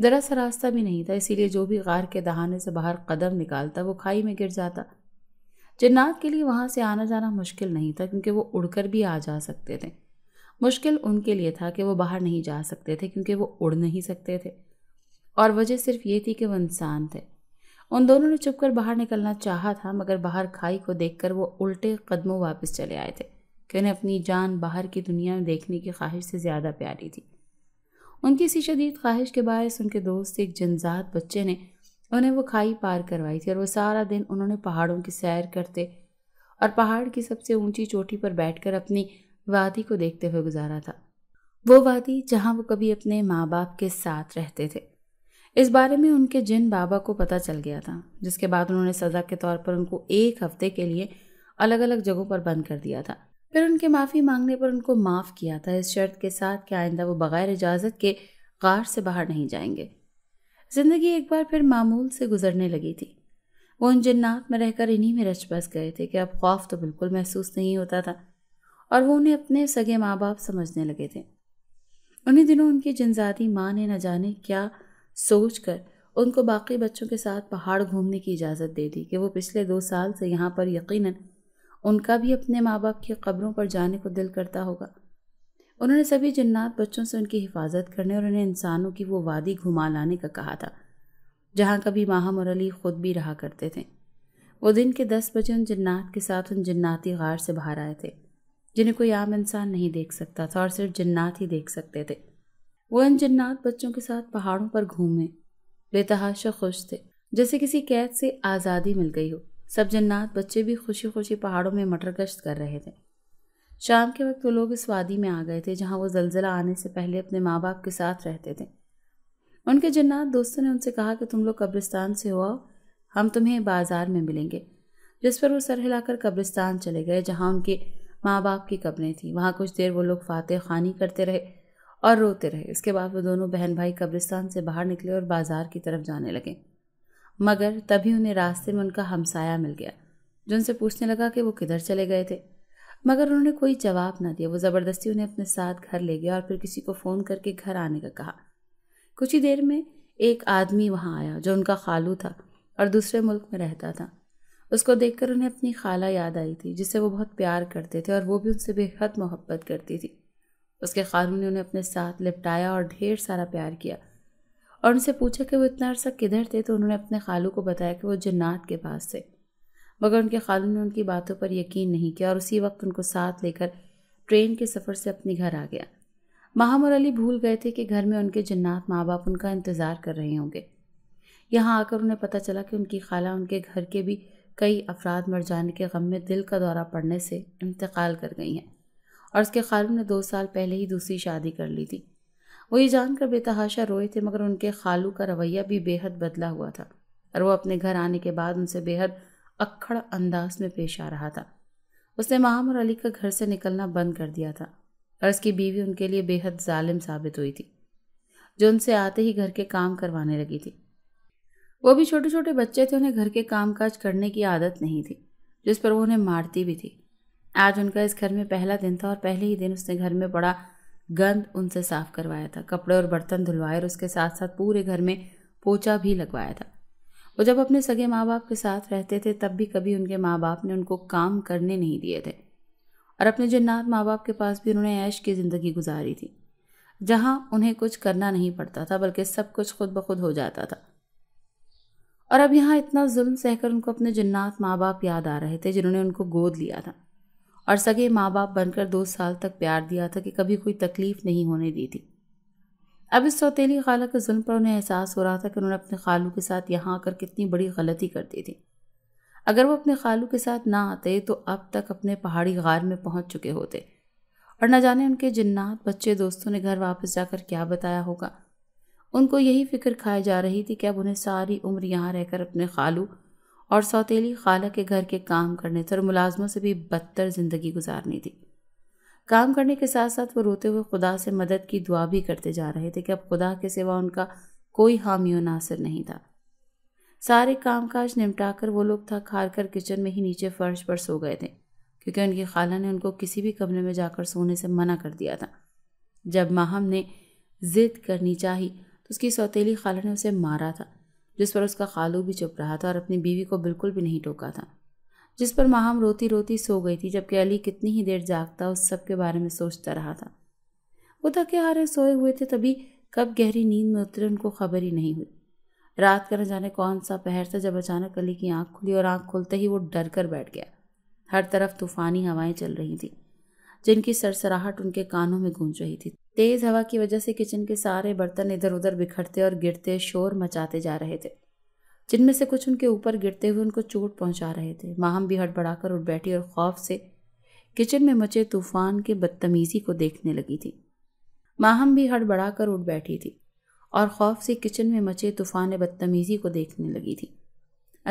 ज़रा सा रास्ता भी नहीं था इसीलिए जो भी गार के दहाने से बाहर कदम निकालता वो खाई में गिर जाता जन्नात के लिए वहाँ से आना जाना मुश्किल नहीं था क्योंकि वो उड़कर भी आ जा सकते थे मुश्किल उनके लिए था कि वो बाहर नहीं जा सकते थे क्योंकि वो उड़ नहीं सकते थे और वजह सिर्फ ये थी कि वो इंसान थे उन दोनों ने चुपकर बाहर निकलना चाहा था मगर बाहर खाई को देखकर वो उल्टे कदमों वापस चले आए थे कि उन्हें अपनी जान बाहर की दुनिया में देखने की ख्वाहिश से ज़्यादा प्यारी थी उनकी इसी शदीद ख्वाहिश के बायस उनके दोस्त एक जनजात बच्चे ने उन्हें वो खाई पार करवाई थी और वो सारा दिन उन्होंने पहाड़ों की सैर करते और पहाड़ की सबसे ऊंची चोटी पर बैठकर अपनी वादी को देखते हुए गुजारा था वो वादी जहाँ वो कभी अपने माँ बाप के साथ रहते थे इस बारे में उनके जिन बाबा को पता चल गया था जिसके बाद उन्होंने सज़ा के तौर पर उनको एक हफ्ते के लिए अलग अलग जगहों पर बंद कर दिया था फिर उनके माफ़ी मांगने पर उनको माफ़ किया था इस शर्त के साथ कि आइंदा वो बग़ैर इजाज़त के गार से बाहर नहीं जाएंगे ज़िंदगी एक बार फिर मामूल से गुजरने लगी थी वो उन जन्नात में रहकर इन्हीं में रच बस गए थे कि अब खौफ तो बिल्कुल महसूस नहीं होता था और वो उन्हें अपने सगे माँ बाप समझने लगे थे उन्हीं दिनों उनकी जनजाती माँ ने न जाने क्या सोचकर उनको बाकी बच्चों के साथ पहाड़ घूमने की इजाज़त दे दी कि वो पिछले दो साल से यहाँ पर यकीनन उनका भी अपने माँ बाप की कब्रों पर जाने को दिल करता होगा उन्होंने सभी जन्नात बच्चों से उनकी हिफाजत करने और उन्हें इंसानों की वो वादी घुमा लाने का कहा था जहाँ कभी माह अली ख़ुद भी रहा करते थे वो दिन के दस बजे उन जन्नात के साथ उन जन्नाती गार से बाहर आए थे जिन्हें कोई आम इंसान नहीं देख सकता था और सिर्फ जन्नात ही देख सकते थे इन जन्नात बच्चों के साथ पहाड़ों पर घूमे बेतहाशा खुश थे जैसे किसी कैद से आज़ादी मिल गई हो सब जन्नात बच्चे भी खुशी खुशी पहाड़ों में मटर गश्त कर रहे थे शाम के वक्त वो लोग इस वादी में आ गए थे जहाँ वो जलजला आने से पहले अपने माँ बाप के साथ रहते थे उनके जन्नात दोस्तों ने उनसे कहा कि तुम लोग कब्रिस्तान से हो आओ हम तुम्हें बाजार में मिलेंगे जिस पर वो सर हिलाकर कब्रिस्तान चले गए जहाँ उनके माँ बाप की कब्रें थीं वहाँ कुछ देर वो लोग फातह खानी करते रहे और रोते रहे इसके बाद वो दोनों बहन भाई कब्रिस्तान से बाहर निकले और बाजार की तरफ जाने लगे मगर तभी उन्हें रास्ते में उनका हमसाया मिल गया जो उनसे पूछने लगा कि वो किधर चले गए थे मगर उन्होंने कोई जवाब ना दिया वो ज़बरदस्ती उन्हें अपने साथ घर ले गया और फिर किसी को फ़ोन करके घर आने का कहा कुछ ही देर में एक आदमी वहाँ आया जो उनका खालू था और दूसरे मुल्क में रहता था उसको देखकर उन्हें अपनी खाला याद आई थी जिससे वो बहुत प्यार करते थे और वो भी उनसे बेहद मोहब्बत करती थी उसके खानू ने उन्हें अपने साथ लिपटाया और ढेर सारा प्यार किया और उनसे पूछा कि वो इतना अरसा किधर थे तो उन्होंने अपने खालू को बताया कि वो जन्नात के पास थे मगर उनके खालू ने उनकी बातों पर यकीन नहीं किया और उसी वक्त उनको साथ लेकर ट्रेन के सफ़र से अपने घर आ गया महामर अली भूल गए थे कि घर में उनके जन्नात माँ बाप उनका इंतज़ार कर रहे होंगे यहाँ आकर उन्हें पता चला कि उनकी खाला उनके घर के भी कई अफराद मर जाने के गम में दिल का दौरा पड़ने से इंतकाल कर गई हैं और उसके खालम ने दो साल पहले ही दूसरी शादी कर ली थी वो ये जानकर बेतहाशा रोए थे मगर उनके खालू का रवैया भी बेहद बदला हुआ था और वो अपने घर आने के बाद उनसे बेहद अखड़ अंदाज में पेश आ रहा था उसने माम और अली का घर से निकलना बंद कर दिया था और उसकी बीवी उनके लिए बेहद ालिम साबित हुई थी जो उनसे आते ही घर के काम करवाने लगी थी वो भी छोटे छोटे बच्चे थे उन्हें घर के कामकाज करने की आदत नहीं थी जिस पर वो उन्हें मारती भी थी आज उनका इस घर में पहला दिन था और पहले ही दिन उसने घर में बड़ा गंद उनसे साफ करवाया था कपड़े और बर्तन धुलवाए और उसके साथ साथ पूरे घर में पोचा भी लगवाया था वो जब अपने सगे माँ बाप के साथ रहते थे तब भी कभी उनके माँ बाप ने उनको काम करने नहीं दिए थे और अपने जन्नात माँ बाप के पास भी उन्होंने ऐश की ज़िंदगी गुजारी थी जहाँ उन्हें कुछ करना नहीं पड़ता था बल्कि सब कुछ खुद ब खुद हो जाता था और अब यहाँ इतना जुल्म सहकर उनको अपने जन्नात माँ बाप याद आ रहे थे जिन्होंने उनको गोद लिया था और सगे माँ बाप बनकर दो साल तक प्यार दिया था कि कभी कोई तकलीफ़ नहीं होने दी थी अब इस सौतीली खाला के जुल्म पर उन्हें एहसास हो रहा था कि उन्होंने अपने खालू के साथ यहाँ आकर कितनी बड़ी गलती कर दी थी अगर वो अपने खालू के साथ ना आते तो अब तक अपने पहाड़ी गार में पहुँच चुके होते और न जाने उनके जिन्नात बच्चे दोस्तों ने घर वापस जाकर क्या बताया होगा उनको यही फिक्र खाई जा रही थी कि अब उन्हें सारी उम्र यहाँ रहकर अपने खालू और सौतेली खाला के घर के काम करने से और मुलाजमों से भी बदतर ज़िंदगी गुजारनी थी काम करने के साथ साथ वो रोते हुए खुदा से मदद की दुआ भी करते जा रहे थे कि अब खुदा के सिवा उनका कोई हामी नासिर नहीं था सारे कामकाज निपटा कर वो लोग थक हार कर किचन में ही नीचे फर्श पर सो गए थे क्योंकि उनकी खाला ने उनको किसी भी कमरे में जाकर सोने से मना कर दिया था जब माहम ने ज़िद करनी चाही तो उसकी सौतीली खाला ने उसे मारा था जिस पर उसका खालू भी चुप रहा था और अपनी बीवी को बिल्कुल भी नहीं टोका था जिस पर माहम रोती रोती सो गई थी जबकि अली कितनी ही देर जागता उस सब के बारे में सोचता रहा था वो थके हारे सोए हुए थे तभी कब गहरी नींद में उतरे उनको खबर ही नहीं हुई रात का न जाने कौन सा पहर था जब अचानक अली की आंख खुली और आंख खुलते ही वो डर कर बैठ गया हर तरफ तूफ़ानी हवाएं चल रही थीं जिनकी सरसराहट उनके कानों में गूंज रही थी तेज हवा की वजह से किचन के सारे बर्तन इधर उधर बिखरते और गिरते शोर मचाते जा रहे थे जिनमें से कुछ उनके ऊपर गिरते हुए उनको चोट पहुंचा रहे थे माहम भी हड़बड़ाकर उठ बैठी और खौफ से किचन में मचे तूफान के बदतमीज़ी को देखने लगी थी माहम भी हड़बड़ाकर उठ बैठी थी और खौफ से किचन में मचे तूफान बदतमीज़ी को देखने लगी थी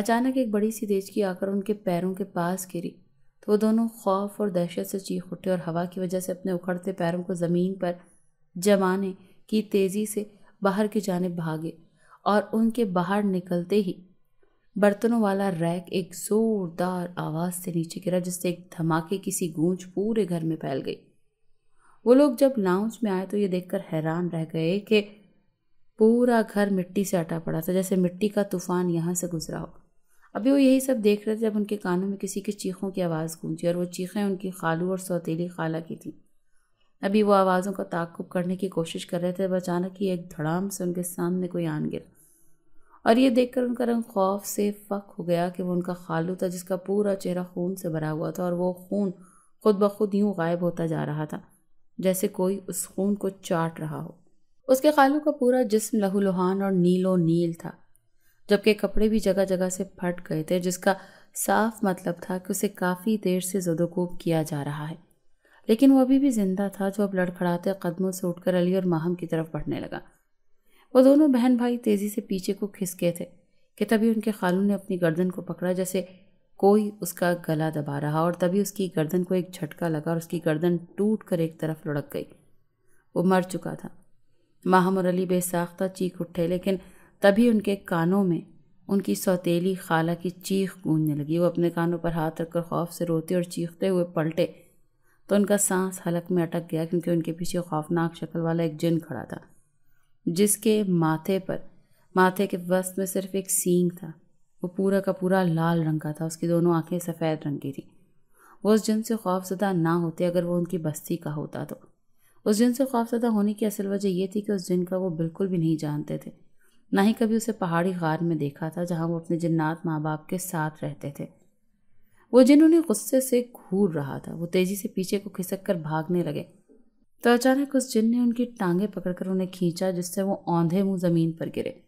अचानक एक बड़ी सी देचकी आकर उनके पैरों के पास गिरी तो वो दोनों खौफ और दहशत से चीख उठे और हवा की वजह से अपने उखड़ते पैरों को ज़मीन पर जमाने की तेज़ी से बाहर की जानब भागे और उनके बाहर निकलते ही बर्तनों वाला रैक एक ज़ोरदार आवाज़ से नीचे गिरा जिससे एक धमाके की सी गूंज पूरे घर में फैल गई वो लोग जब लाउंज में आए तो ये देखकर हैरान रह गए कि पूरा घर मिट्टी से अटा पड़ा था जैसे मिट्टी का तूफ़ान यहाँ से गुजरा हो अभी वो यही सब देख रहे थे जब उनके कानों में किसी की चीखों की आवाज़ गूंजी और वो चीखें उनकी खालू और सौतीली खाला की थी अभी वो आवाज़ों का ताकुब करने की कोशिश कर रहे थे अब अचानक ही एक धड़ाम से उनके सामने कोई आन गिरा और ये देखकर उनका रंग खौफ से फक हो गया कि वो उनका खालू था जिसका पूरा चेहरा खून से भरा हुआ था और वो खून खुद ब खुद यूँ गायब होता जा रहा था जैसे कोई उस खून को चाट रहा हो उसके खालू का पूरा जिस्म लहूलुहान और नीलो नील था जबकि कपड़े भी जगह जगह से फट गए थे जिसका साफ मतलब था कि उसे काफ़ी देर से जदोकूब किया जा रहा है लेकिन वो अभी भी जिंदा था जो अब लड़खड़ाते कदमों से उठकर अली और माहम की तरफ बढ़ने लगा वो दोनों बहन भाई तेज़ी से पीछे को खिसके थे कि तभी उनके खालू ने अपनी गर्दन को पकड़ा जैसे कोई उसका गला दबा रहा और तभी उसकी गर्दन को एक झटका लगा और उसकी गर्दन टूट कर एक तरफ लुढ़क गई वो मर चुका था माहम और अली बेसाख्ता चीख उठे लेकिन तभी उनके कानों में उनकी सौतेली खाला की चीख गूंजने लगी वो अपने कानों पर हाथ रखकर खौफ से रोते और चीखते हुए पलटे तो उनका सांस हलक में अटक गया क्योंकि उनके पीछे खौफनाक शक्ल वाला एक जिन खड़ा था जिसके माथे पर माथे के वस्त में सिर्फ एक सींग था वो पूरा का पूरा लाल रंग का था उसकी दोनों आंखें सफ़ेद रंग की थी वो उस जिन से खौफजदा ना होते अगर वो उनकी बस्ती का होता तो उस जिन से खौफजदा होने की असल वजह यह थी कि उस जिन का वो बिल्कुल भी नहीं जानते थे ना ही कभी उसे पहाड़ी गार में देखा था जहाँ वो अपने जन्नात माँ बाप के साथ रहते थे वो जिन उन्हें गुस्से से घूर रहा था वो तेज़ी से पीछे को खिसक कर भागने लगे तो अचानक उस जिन ने उनकी टांगे पकड़कर उन्हें खींचा जिससे वो औंधे मुंह ज़मीन पर गिरे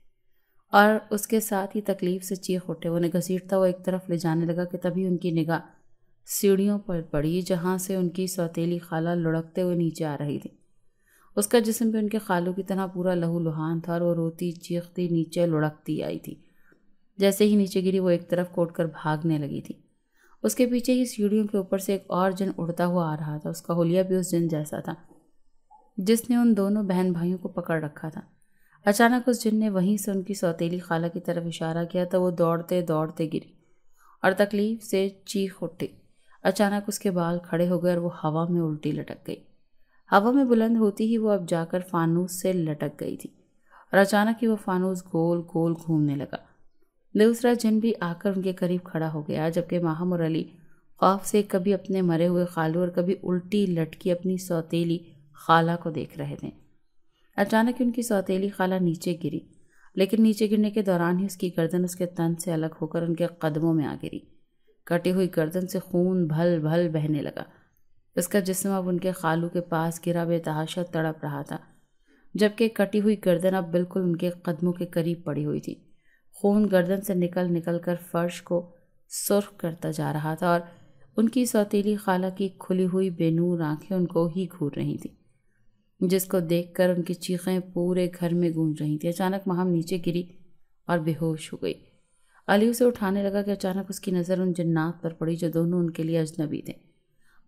और उसके साथ ही तकलीफ से चीख उठे उन्हें घसीटता हुआ एक तरफ ले जाने लगा कि तभी उनकी निगाह सीढ़ियों पर पड़ी जहाँ से उनकी सौतीली खाला लुढ़कते हुए नीचे आ रही थी उसका जिसम भी उनके खालों की तरह पूरा लहू लुहान था और वो रोती चीखती नीचे लुढ़कती आई थी जैसे ही नीचे गिरी वो एक तरफ कोट कर भागने लगी थी उसके पीछे ही सीढ़ियों के ऊपर से एक और जन उड़ता हुआ आ रहा था उसका होलिया भी उस जन जैसा था जिसने उन दोनों बहन भाइयों को पकड़ रखा था अचानक उस जिन ने वहीं से उनकी सौतेली खाला की तरफ इशारा किया तो वो दौड़ते दौड़ते गिरी और तकलीफ से चीख उठी अचानक उसके बाल खड़े हो गए और वो हवा में उल्टी लटक गई हवा में बुलंद होती ही वो अब जाकर फानूस से लटक गई थी और अचानक ही वो फानूस गोल गोल घूमने लगा दूसरा जिन भी आकर उनके करीब खड़ा हो गया जबकि माहम और अली खौफ से कभी अपने मरे हुए खालू और कभी उल्टी लटकी अपनी सौतीली खाला को देख रहे थे अचानक ही उनकी सौतीली खाला नीचे गिरी लेकिन नीचे गिरने के दौरान ही उसकी गर्दन उसके तन से अलग होकर उनके कदमों में आ गिरी कटी हुई गर्दन से खून भल भल बहने लगा उसका जिसम अब उनके खालू के पास गिरा बेतहाशा तड़प रहा था जबकि कटी हुई गर्दन अब बिल्कुल उनके कदमों के करीब पड़ी हुई थी खून गर्दन से निकल निकल कर फर्श को सुर्ख करता जा रहा था और उनकी सौतीली खाला की खुली हुई बेनूर आंखें उनको ही घूर रही थी जिसको देखकर उनकी चीखें पूरे घर में गूंज रही थी अचानक महम नीचे गिरी और बेहोश हो गई अली उसे उठाने लगा कि अचानक उसकी नज़र उन जन्नात पर पड़ी जो दोनों उनके लिए अजनबी थे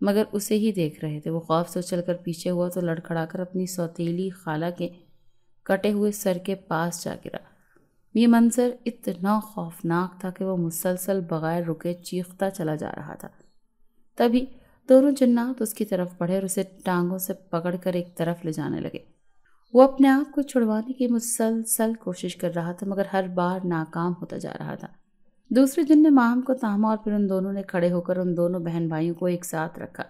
मगर उसे ही देख रहे थे वो खौफ से उछल कर पीछे हुआ तो लड़खड़ा कर अपनी सौतीली खाला के कटे हुए सर के पास जा गिरा ये मंजर इतना खौफनाक था कि वो मुसलसल बगैर रुके चीखता चला जा रहा था तभी दोनों जन्नात उसकी तरफ बढ़े और उसे टांगों से पकड़कर एक तरफ ले जाने लगे वो अपने आप को छुड़वाने की मुसलसल कोशिश कर रहा था मगर हर बार नाकाम होता जा रहा था दूसरे दिन ने माहम को थामा और फिर उन दोनों ने खड़े होकर उन दोनों बहन भाइयों को एक साथ रखा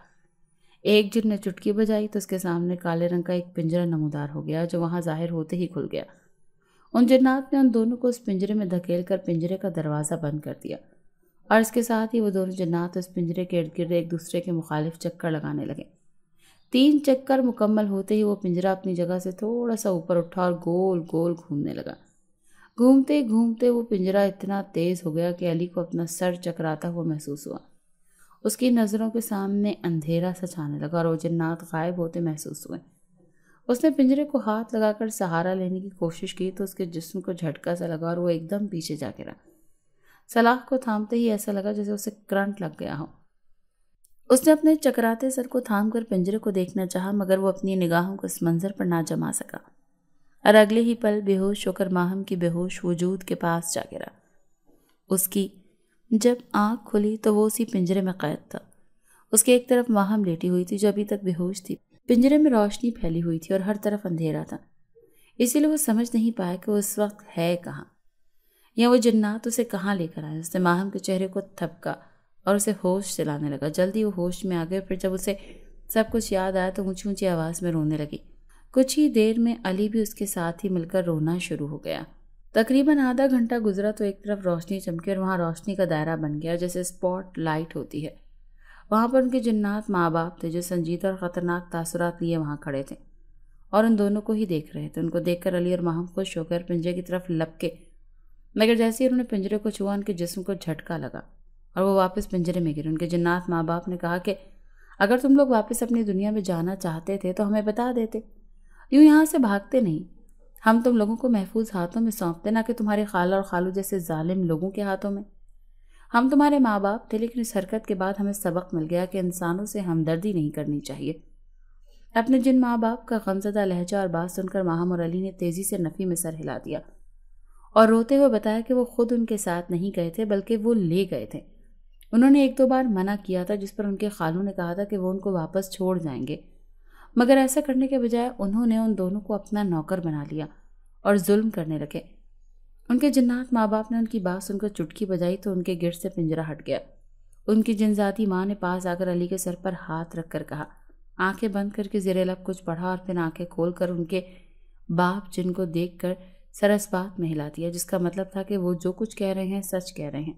एक जिन ने चुटकी बजाई तो उसके सामने काले रंग का एक पिंजरा नमोदार हो गया जो वहाँ जाहिर होते ही खुल गया उन जन्नात ने उन दोनों को उस पिंजरे में धकेल कर पिंजरे का दरवाज़ा बंद कर दिया और इसके साथ ही वो दोनों जन्नात उस पिंजरे के इर्द गिर्द एक दूसरे के मुखालिफ चक्कर लगाने लगे तीन चक्कर मुकम्मल होते ही वो पिंजरा अपनी जगह से थोड़ा सा ऊपर उठा और गोल गोल घूमने लगा घूमते घूमते वो पिंजरा इतना तेज हो गया कि अली को अपना सर चकराता हुआ महसूस हुआ उसकी नज़रों के सामने अंधेरा सा छाने लगा और वो जन्नात गायब होते महसूस हुए उसने पिंजरे को हाथ लगाकर सहारा लेने की कोशिश की तो उसके जिस्म को झटका सा लगा और वो एकदम पीछे जा गिरा सलाह को थामते ही ऐसा लगा जैसे उसे करंट लग गया हो उसने अपने चकराते सर को थाम कर पिंजरे को देखना चाहा मगर वो अपनी निगाहों को इस मंजर पर ना जमा सका और अगले ही पल बेहोश होकर माहम की बेहोश वजूद के पास जा गिरा उसकी जब आंख खुली तो वो उसी पिंजरे में कैद था उसके एक तरफ माहम लेटी हुई थी जो अभी तक बेहोश थी पिंजरे में रोशनी फैली हुई थी और हर तरफ अंधेरा था इसीलिए वो समझ नहीं पाया कि वो इस वक्त है कहाँ या वो जन्नात उसे कहाँ लेकर आया उसने माहम के चेहरे को थपका और उसे होश चलाने लगा जल्दी वो होश में आ गए फिर जब उसे सब कुछ याद आया तो ऊंची ऊंची आवाज़ में रोने लगी कुछ ही देर में अली भी उसके साथ ही मिलकर रोना शुरू हो गया तकरीबन आधा घंटा गुजरा तो एक तरफ रोशनी चमकी और वहाँ रोशनी का दायरा बन गया जैसे स्पॉट लाइट होती है वहाँ पर उनके जन्नात माँ बाप थे जो संजीदा और ख़तरनाक तासरात लिए वहाँ खड़े थे और उन दोनों को ही देख रहे थे उनको देखकर अली और माहम खुश होकर पिंजरे की तरफ लपके मगर जैसे ही उन्होंने पिंजरे को छुआ उनके जिसम को झटका लगा और वो वापस पिंजरे में गिरे उनके जन्नात माँ बाप ने कहा कि अगर तुम लोग वापस अपनी दुनिया में जाना चाहते थे तो हमें बता देते यूँ यहाँ से भागते नहीं हम तुम लोगों को महफूज हाथों में सौंपते ना कि तुम्हारे खाला और खालू जैसे ालिम लोगों के हाथों में हम तुम्हारे माँ बाप थे लेकिन इस हरकत के बाद हमें सबक मिल गया कि इंसानों से हमदर्दी नहीं करनी चाहिए अपने जिन माँ बाप का गमजदा लहजा और बात सुनकर माहम और अली ने तेज़ी से नफ़ी में सर हिला दिया और रोते हुए बताया कि वो खुद उनके साथ नहीं गए थे बल्कि वो ले गए थे उन्होंने एक दो बार मना किया था जिस पर उनके खालू ने कहा था कि वो उनको वापस छोड़ जाएंगे मगर ऐसा करने के बजाय उन्होंने उन दोनों को अपना नौकर बना लिया और जुल्म करने लगे उनके जिन्नात माँ बाप ने उनकी बात सुनकर चुटकी बजाई तो उनके गिर से पिंजरा हट गया उनकी जिनजाती माँ ने पास आकर अली के सर पर हाथ रख कर कहा आंखें बंद करके जेरे लब कुछ पढ़ा और फिर आंखें खोल कर उनके बाप जिनको देख कर सरस बात में हिला दिया जिसका मतलब था कि वो जो कुछ कह रहे हैं सच कह रहे हैं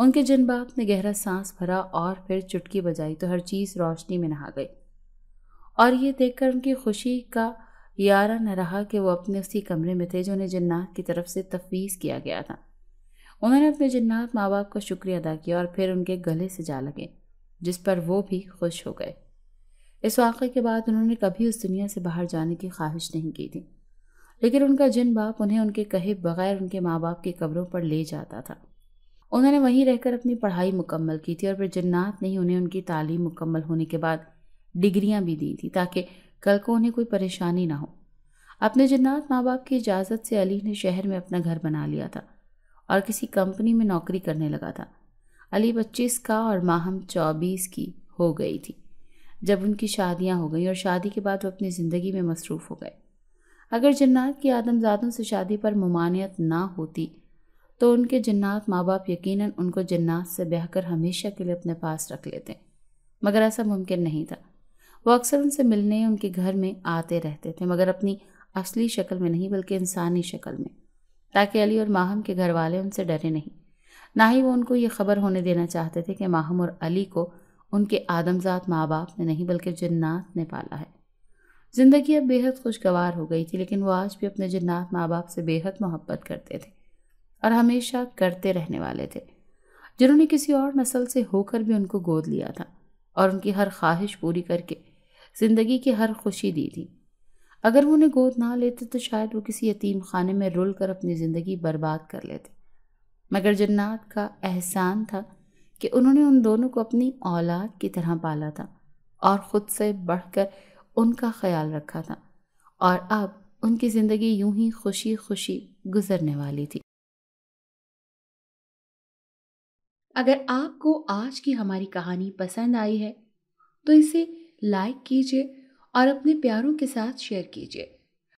उनके जिन बाप ने गहरा सांस भरा और फिर चुटकी बजाई तो हर चीज़ रोशनी में नहा गई और ये देखकर उनकी खुशी का यारा न रहा कि वो अपने उसी कमरे में थे जो उन्हें जन्नात की तरफ से तफवीज़ किया गया था उन्होंने अपने जन्नात माँ बाप का शुक्रिया अदा किया और फिर उनके गले से जा लगे जिस पर वो भी खुश हो गए इस वाक़े के बाद उन्होंने कभी उस दुनिया से बाहर जाने की ख्वाहिश नहीं की थी लेकिन उनका जिन बाप उन्हें उनके कहे बगैर उनके माँ बाप की कब्रों पर ले जाता था उन्होंने वहीं रहकर अपनी पढ़ाई मुकम्मल की थी और फिर जन्नात ने ही उन्हें उनकी तालीम मुकम्मल होने के बाद डिग्रियां भी दी थी ताकि कल को उन्हें कोई परेशानी ना हो अपने जन्नात माँ बाप की इजाज़त से अली ने शहर में अपना घर बना लिया था और किसी कंपनी में नौकरी करने लगा था अली पच्चीस का और माहम चौबीस की हो गई थी जब उनकी शादियाँ हो गई और शादी के बाद वो अपनी ज़िंदगी में मसरूफ़ हो गए अगर जन्नात की आदमजादों से शादी पर ममानियत ना होती तो उनके जन्नात माँ बाप यकीन उनको जन्नात से बहकर हमेशा के लिए अपने पास रख लेते मगर ऐसा मुमकिन नहीं था वो अक्सर उनसे मिलने उनके घर में आते रहते थे मगर अपनी असली शक्ल में नहीं बल्कि इंसानी शक्ल में ताकि अली और माहम के घर वाले उनसे डरे नहीं ना ही वो उनको ये खबर होने देना चाहते थे कि माहम और अली को उनके आदमजात माँ बाप ने नहीं बल्कि जन्नात ने पाला है ज़िंदगी अब बेहद खुशगवार हो गई थी लेकिन वो आज भी अपने जन्नात माँ बाप से बेहद मोहब्बत करते थे और हमेशा करते रहने वाले थे जिन्होंने किसी और नस्ल से होकर भी उनको गोद लिया था और उनकी हर ख्वाहिश पूरी करके ज़िंदगी की हर खुशी दी थी अगर वो उन्हें गोद ना लेते तो शायद वो किसी यतीम खाने में रुल कर अपनी ज़िंदगी बर्बाद कर लेते मगर जन्नात का एहसान था कि उन्होंने उन दोनों को अपनी औलाद की तरह पाला था और ख़ुद से बढ़कर उनका ख्याल रखा था और अब उनकी ज़िंदगी यूं ही खुशी खुशी गुजरने वाली थी अगर आपको आज की हमारी कहानी पसंद आई है तो इसे लाइक कीजिए और अपने प्यारों के साथ शेयर कीजिए